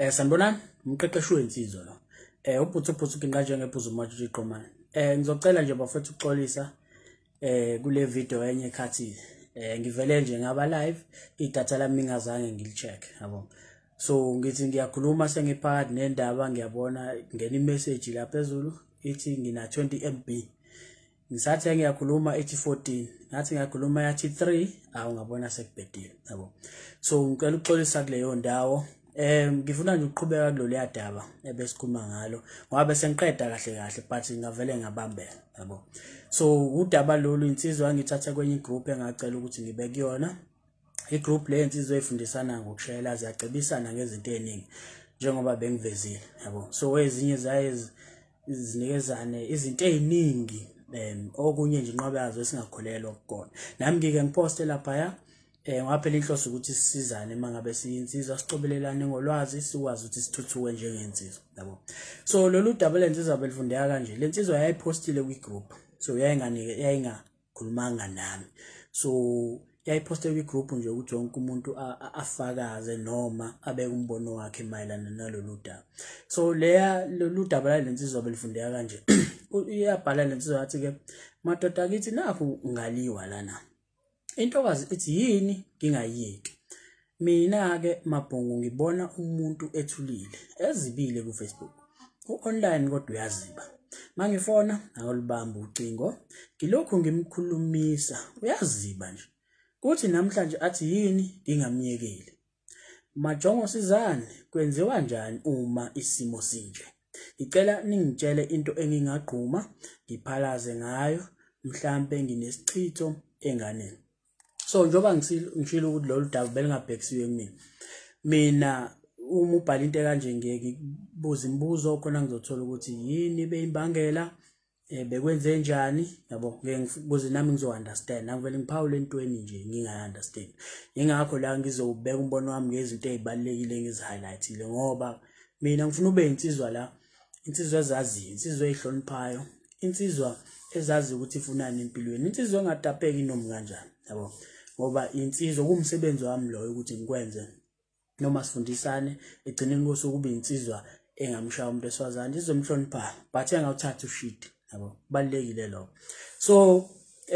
Eh sanibonani, umqeqeshi wensizwa lo. Eh uphuthu phuthu kinqaje ngebhuzu manje iqomane. Eh ngizocela nje bafethu ukuxolisa eh kule video enye ekhathi eh ngivele nje ngaba live idatha lami ngazange ngilicheck yabo. So ngithi ngiyakhuluma sengiphakathi nendaba ngiyabona ngena i-message laphezulu ithi ngina 20 MB. Ngisathi ngiyakhuluma ethi 14 ngathi ngiyakhuluma yathi 3 awu ngabona sekubhedile yabo. So ngicela ukuxolisa kuleyo ndawo um ngifuna nje ukuqhubeka kulolu yadaba ebesikhuluma ngalo ngoba besengiqeda kahle kahle but ngingavele ngabambela yabo so udaba lolu insizwa angithathe kwenye igroupu engacela ukuthi ngibe kuyona igroupu le insizwa eyifundisana ngokushayela ziyacebisana ngezinto ey'ningi njengoba bengivezile yabo so ezinye zaye zinikezane izinto ey'ningi um okunye nje inqwabakazo esingakholelwa kukona nami ngike ngiposte laphaya eh ngaphela inhloso ukuthi sisizane mangabe siyinsizwa sicobelelane ngolwazi sikwazi ukuthi sithuthuke njengensizwa yabo so lolu double insizwa belifundeka kanje lensizwa yayipostile ku group so yayinganike yayingakhulumanga nami so yayipostile ku group nje ukuthi wonke umuntu afakaze noma abe umbono wakhe mayelana nalolu daba so leya lolu double lensizwa belifundeka kanje iyabhala lensizwa yathi ke madoda akithi nafu ngaliwa lana intokazi ithi yini ngingayiyeki mina-ke mabhungu ngibona umuntu ethulile ezibile kufacebook u-online kodwa uyaziba mangifona akulibamba ucingo ngilokhu ngimkhulumisa uyaziba nje kuthi namhlanje athi yini ngingamyekeli majongo sizane kwenziwa njani uma isimo sinje ngicela ningitshele into engingagquma ngiphalaze ngayo mhlampe nginesichitho enganeni so njengoba ngishilo ukuthi lolu daba belingabhekisiwe kumina mina uma ubhale into ekanje ngiyekibuza imibuzo khona ngizothola ukuthi yini beyimbangela um bekwenze njani yabo ngekuze nami ngizo-understand nakuvele ngiphawule entweni nje ngingayi-understand yingakho la ngizobeka umbono wami ngezinto ey'balulekile ngizi-highlightile ngoba mina ngifuna ube insizwa la insizwa ezaziyo insizwa ey'hloniphayo insizwa ezazi ukuthi ifunani empilweni insizwa engatapheki inomi kanjani yabo yeah, ngoba insizwa kuwumsebenzi wami loyo ukuthi ngikwenze noma sifundisane egcineni kosukuba insizwa engamshaya umuntu esifazane izomhlonipha but engawuthatha ushid yabo kubalulekile lokho so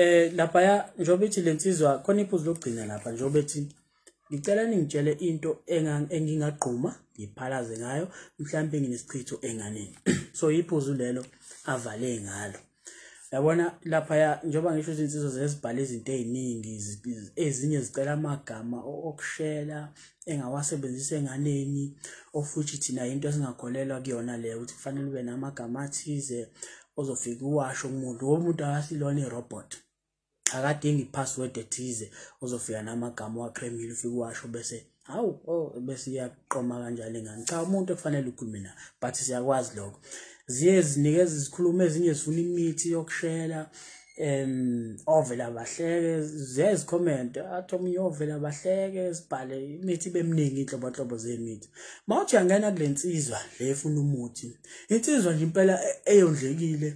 eh laphaya njengoba ithi le nsizwa khona iphuzu lokugcina lapha njengoba ethi ngicela ningitshele into engingagquma ngiphalaze ngayo mhlawumbe nginesichitho enganeni so iphuzu lelo avale ngalo yabona laphaya njengoba ngisho ukuthi insizo zezibhala izinto ey'ningi ezinye zicela amagama okushela engawasebenzisa enganeni ofuthi thina into esingakholelwa kuyona leyo ukuthi kufanele ube namagama athize ozofika uwasho kumuntu womuntu akasilona irobot robot xhakade ngipassword ethize uzofika namagama wakremile ufike washo bese hawu oh bese iyaqoma kanjalo ingane cha umuntu ekufanele ukhulume na but siyakwazi lokho ziye zinikeza izikhulumo ezinye zifuna imithi yokushela em ovela bahleke zezi comment athi omunye ovela bahleke sibhale imithi bemningi inhlobo hlobo zemithi mawuthi angena kule nsizwa le efuna umuthi insizwa nje impela eyondlekile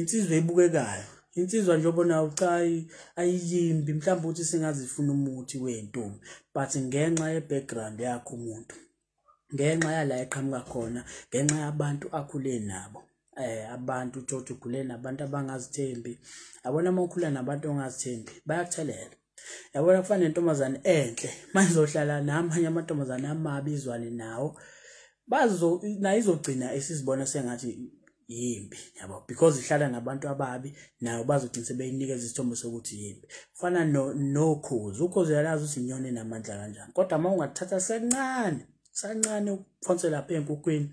insizwa ebukekayo insizwa njengoba nawo cha ayiyimbi mhlawumbe ukuthi singazifuna umuthi wey'ntombi but ngenxa ye-background yakho umuntu ngenxa yala eqhamuka khona ngenxa yabantu akhule nabo um abantu uthokthi ukhule nabantu abangazithembi yabona uma ukhula nabantu ongazithembi bayakuthelela yabona kufana nentombazane enhle mayizohlala namanye amantombazane amabi izwane nawo nayo izogcina esizibona sengathi yimbi yabo because ihlala nabantu ababi nayo bazogcina sebeyinikeza isithombe sokuthi yimbi kufana nokhozi ukhozi uyalazi ukuthi inyoni enamandla kanjani kodwa uma ungathatha sencane sancane ukuphonsela phe enkukwini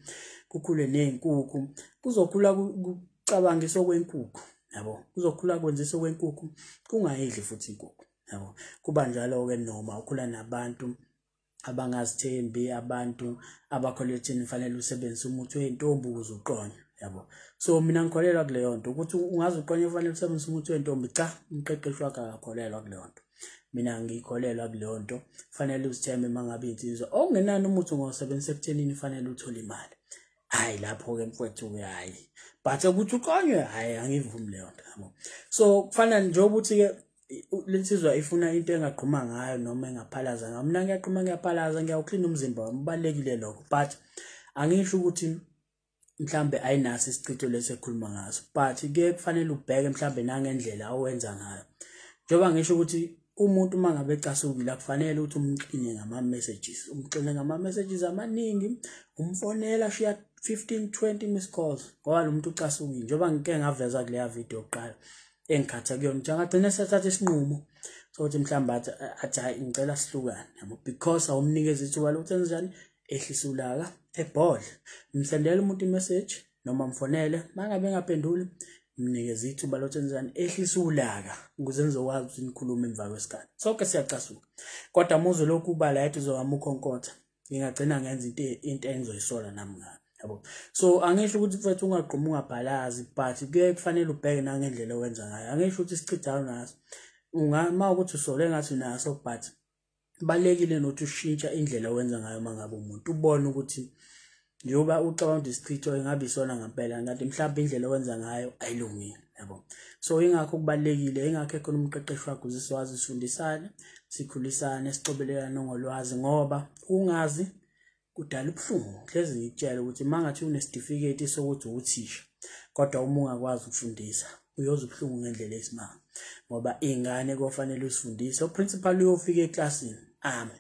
kukhule ney'nkukhu kuzokhula kucabangiswa kwenkukhu yabo kuzokhula kwenziswa kwenkukhu kungayidli futhi inkukhu yabo kuba njalo-ke noma ukhula nabantu abangazithembi abantu abakholwa ekutheni fanele usebenzise umuthi wey'ntombi ukuze uqonywe yabo so mina ngikholelwa kuleyo nto ukuthi ungazi uqonye ufanele usebenzisa umuthi wentombi cha umqeqeshi wakhe akakholelwa kuleyo nto mina ngiyikholelwa kuleyo nto fanele uzitheme uma ngabe insizwa okungenani umuthi ungawusebenzisa ekuthenini fanele uthole imali hhayi lapho-ke mfowethu-ke hhayi but ukuthi uqonywe hhayi angivumi leyo nto yabo so kufana njengokuthi-ke lensizwa ifuna into engaqhuma ngayo noma engaphalaza ngayo mina ngiyaqhuma ngiyaphalaza ngiyawuklina umzimba wami ubalulekile lokho but angisho ukuthi mhlambe ayinaso isicitho leso ekhuluma ngaso but ke kufanele ubheke mhlambe nangendlela owenza ngayo njengoba ngisho ukuthi umuntu uma ngabe ecasukile akufanele ukuthi umxine ngama-messages umxine ngama-messages amaningi umfonela shiya 15 20 miss calls ngoba lo muntu ucasukile njengoba ngike ngaveza kuleya video yokuqala engikhatha kuyona ukuthi angagcina sethatha isinqumo sokuthi mhlawumbe athi hayi ngicela sihlukane yabo because awumnikeza ithuba lokuthi enze njani ehlisa ulaka ebhodla ngimsendela umuntu imeseji noma mfonele uma ngabe ngaphenduli mnikeze ithuba lothenzani ehlise ulaka ukuze nizokwazi ukuthi nikhulume emva kwesikhathi sonke siyacasuka kodwa muzwe lokhu uba layet uzowama ukhonkotha ngingagcina ngenza into into engizoyisola nami ngayo yabo so angisho ukuthi futhi ungagqumi ungabhalazi but kuye kufanele ubheke nangendlela owenza ngayo angisho ukuthi sichithayo naso uma ukuthi usole ngathi naso but kubalulekile nokuthi ushintsha indlela wenza ngayo uma ngabe umuntu ubone ukuthi njengoba ucabanga district ingabe isona ngempela kanti mhlawumbe indlela wenza ngayo ayilungile yabo so ingakho kubalekile ingakho ekhona umqeqeshi wakho uziswazi sifundisane sikhulisane sicobelelane ngolwazi ngoba ungazi kudala ubuhlungu hlezi ngikutshela ukuthi mangathi unesitifikethi sokuthi uthisha kodwa uma ungakwazi ukufundisa uyoza ubuhlungu ngendlela esimanga ngoba ingane kofanele usifundise uprincipal uyofika eklasini ami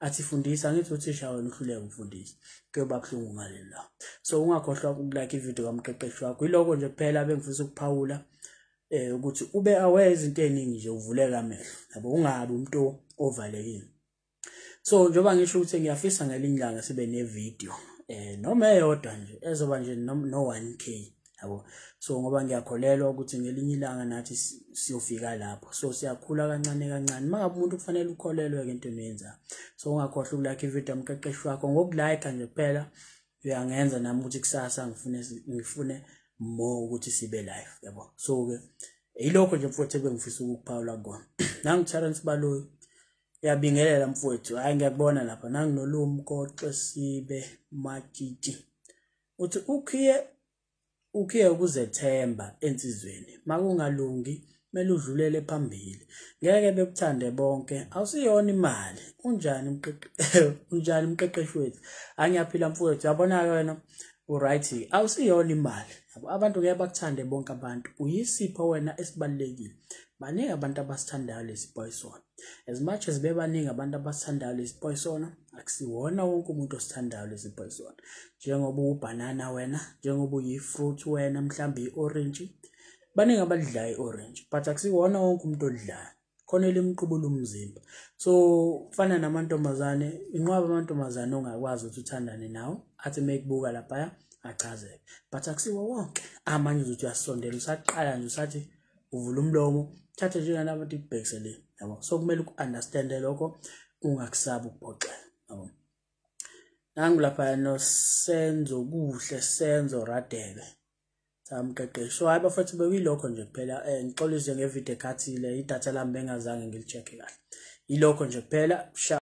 athifundisa ngithi uthisha wena uhluleka umfundisi kuyoba buhlungu ngale la so ungakhohlwa ukulike ividiyo kamqeqeshi wakho yiloko nje kuphela bengifisa ukuphawula eh ukuthi ube aware izinto eziningi nje uvuleka amehlo yabo ungabi umuntu ovalekile so njoba ngisho ukuthi ngiyafisa ngelinye ilanga sibe nevidiyo eh noma eyodwa nje ezoba nje no 1k yabo so ngoba ngiyakholelwa ukuthi ngelinye ilanga nathi siyofika lapho so siyakhula kancane kancane uma ngabe umuntu kufanele ukholelwe-ke into enoyenza so ungakhohlwa ukulakha ividiyo mqeqeshi wakho ngokulayika nje kuphela uyangenza nami ukuthi kusasa ngifune ngifune more ukuthi sibe life yabo so-ke yilokho nje mfowethu ebengifisa ukukuphawula kona nangu-terence baloyo uyabingelela mfowethu hhayi ngiyakubona lapha nanginolumkoxe sibe matshitshi uthi ukhiye ukhiye ukuzethemba entsizweni makungalungi kumele udlulele phambili ngeke bekuthande bonke awusiyona imali unjani unjani umqeqeshi wethu angiyaphila mfowethu uyabona-ke wena uright-ke awusiyona imali yabo abantu ngeke bakuthande bonke abantu uyisipho wena esibalulekile baningi abantu abasithandayo lesipho yisona as much as bebaningi abantu abasithandayo lesipho yisona akusiwona wonke umuntu osithandayo lezi poison njengoba ubhanana wena njengoba uyi-fruit wena mhlawumbe i-orintshi baningi abadlayo i-orintshi but akusiwona wonke umuntu odlayo khona elimqubula umzimba so kufana namantombazane inqwaba amantombazane ongakwazi ukuthi uthandane nawo athi mekubuka laphaya achazeke but akusiwo wonke amanye uzothi uyasondela usaqala nje usathi uvula umlomo thathe njengalabo ukuthi kubhekise le yabo so kumele uku-understande lokho ungakusabi ukuphoxeka yabo oh. nangu lapha nosenzo kuhle senzo radebe samqeqeshi so hayi bafethu bekuyilokho nje kuphela um ngixolise ngevidiyo ekhathile idatha lami bengazange ngilichecke kahle yilokho nje kuphela